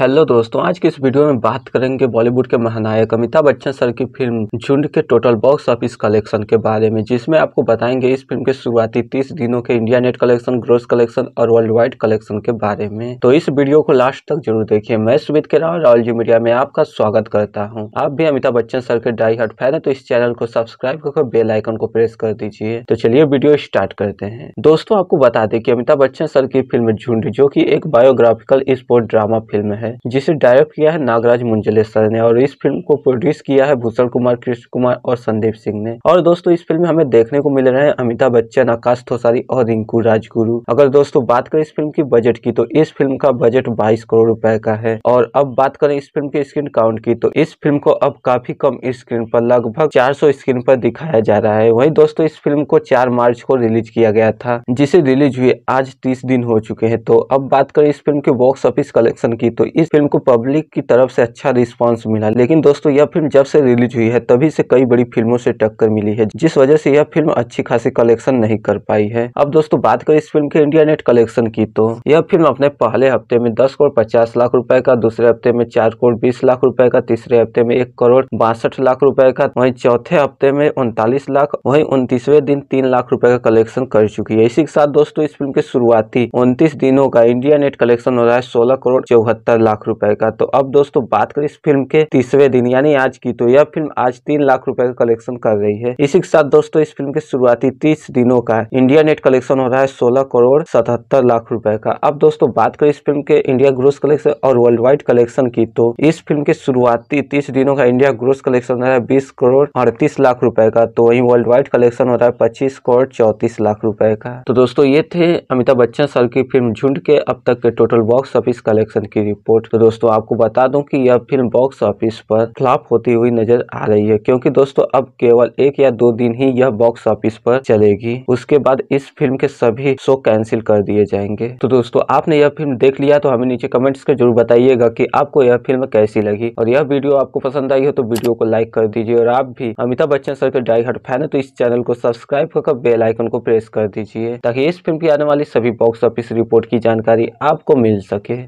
hello दोस्तों आज की इस वीडियो में बात करेंगे बॉलीवुड के महानायक अमिताभ बच्चन सर की फिल्म झुंड के टोटल बॉक्स ऑफिस कलेक्शन के बारे में जिसमें आपको बताएंगे इस फिल्म के शुरुआती 30 दिनों के India net collection gross collection और वर्ल्ड वाइड कलेक्शन के बारे में तो इस वीडियो को लास्ट तक जरूर देखिए मैं सुमित के राव राहुल जी मीडिया में आपका स्वागत करता हूँ आप भी अमिताभ बच्चन सर के डाई हट फैन है तो इस चैनल को सब्सक्राइब करके बेलाइकन को प्रेस कर दीजिए तो चलिए वीडियो स्टार्ट करते हैं दोस्तों आपको बता दें की अमिताभ बच्चन सर की फिल्म झुंड जो की एक बायोग्राफिकल स्पोर्ट ड्रामा फिल्म है है जिसे डायरेक्ट किया है नागराज मुंजले सर ने और इस फिल्म को प्रोड्यूस किया है भूषण कुमार कृष्ण कुमार और संदीप सिंह ने और दोस्तों इस फिल्म में हमें देखने को मिल रहे हैं अमिताभ बच्चन आकाश थोसारी और रिंकू राजगुरु अगर दोस्तों बात करें इस फिल्म की बजट की तो इस फिल्म का बजट बाईस करोड़ रूपए का है और अब बात करें इस फिल्म के स्क्रीन काउंट की तो इस फिल्म को अब काफी कम स्क्रीन पर लगभग चार स्क्रीन पर दिखाया जा रहा है वही दोस्तों इस फिल्म को चार मार्च को रिलीज किया गया था जिसे रिलीज हुए आज तीस दिन हो चुके हैं तो अब बात करें इस फिल्म के बॉक्स ऑफिस कलेक्शन की तो इस फिल्म को पब्लिक की तरफ से अच्छा रिस्पांस मिला लेकिन दोस्तों यह फिल्म जब से रिलीज हुई है तभी से कई बड़ी फिल्मों से टक्कर मिली है जिस वजह से यह फिल्म अच्छी खासी कलेक्शन नहीं कर पाई है अब दोस्तों बात करें इस फिल्म के इंडिया नेट कलेक्शन की तो यह फिल्म अपने पहले हफ्ते में दस करोड़ पचास लाख रूपए का दूसरे हफ्ते में चार करोड़ बीस लाख रूपए का तीसरे हफ्ते में एक करोड़ बासठ लाख रूपए का वही चौथे हफ्ते में उनतालीस लाख वही उन्तीसवे दिन तीन लाख रूपए का कलेक्शन कर चुकी है इसी के साथ दोस्तों इस फिल्म के शुरुआती उनतीस दिनों का इंडिया नेट कलेक्शन हो रहा है सोलह करोड़ चौहत्तर लाख रुपए का तो अब दोस्तों बात करें इस फिल्म के तीसरे दिन यानी आज की तो यह फिल्म आज तीन लाख रुपए का कलेक्शन कर रही है इसी के साथ दोस्तों इस फिल्म के शुरुआती तीस दिनों का इंडिया नेट कलेक्शन हो रहा है सोलह करोड़ सतहत्तर लाख रुपए का अब दोस्तों बात करें इस फिल्म के इंडिया ग्रोस कलेक्शन और वर्ल्ड वाइड कलेक्शन की तो इस फिल्म के शुरुआती तीस दिनों का इंडिया ग्रोस कलेक्शन रहा है बीस करोड़ अड़तीस लाख रुपए का तो वही वर्ल्ड वाइड कलेक्शन हो रहा है पच्चीस करोड़ चौतीस लाख रुपए का तो दोस्तों ये थे अमिताभ बच्चन सर की फिल्म झुंड के अब तक के टोटल बॉक्स ऑफिस कलेक्शन की रिपोर्ट रिपोर्ट तो दोस्तों आपको बता दूं कि यह फिल्म बॉक्स ऑफिस पर फ्लॉप होती हुई नजर आ रही है क्योंकि दोस्तों अब केवल एक या दो दिन ही यह बॉक्स ऑफिस पर चलेगी उसके बाद इस फिल्म के सभी शो कैंसिल कर दिए जाएंगे तो दोस्तों आपने यह फिल्म देख लिया तो हमें नीचे कमेंट्स कर जरूर बताइएगा की आपको यह फिल्म कैसी लगी और यह वीडियो आपको पसंद आई हो तो वीडियो को लाइक कर दीजिए और आप भी अमिताभ बच्चन सर के डाई हट फैन है तो इस चैनल को सब्सक्राइब कर बेल आइकन को प्रेस कर दीजिए ताकि इस फिल्म की आने वाली सभी बॉक्स ऑफिस रिपोर्ट की जानकारी आपको मिल सके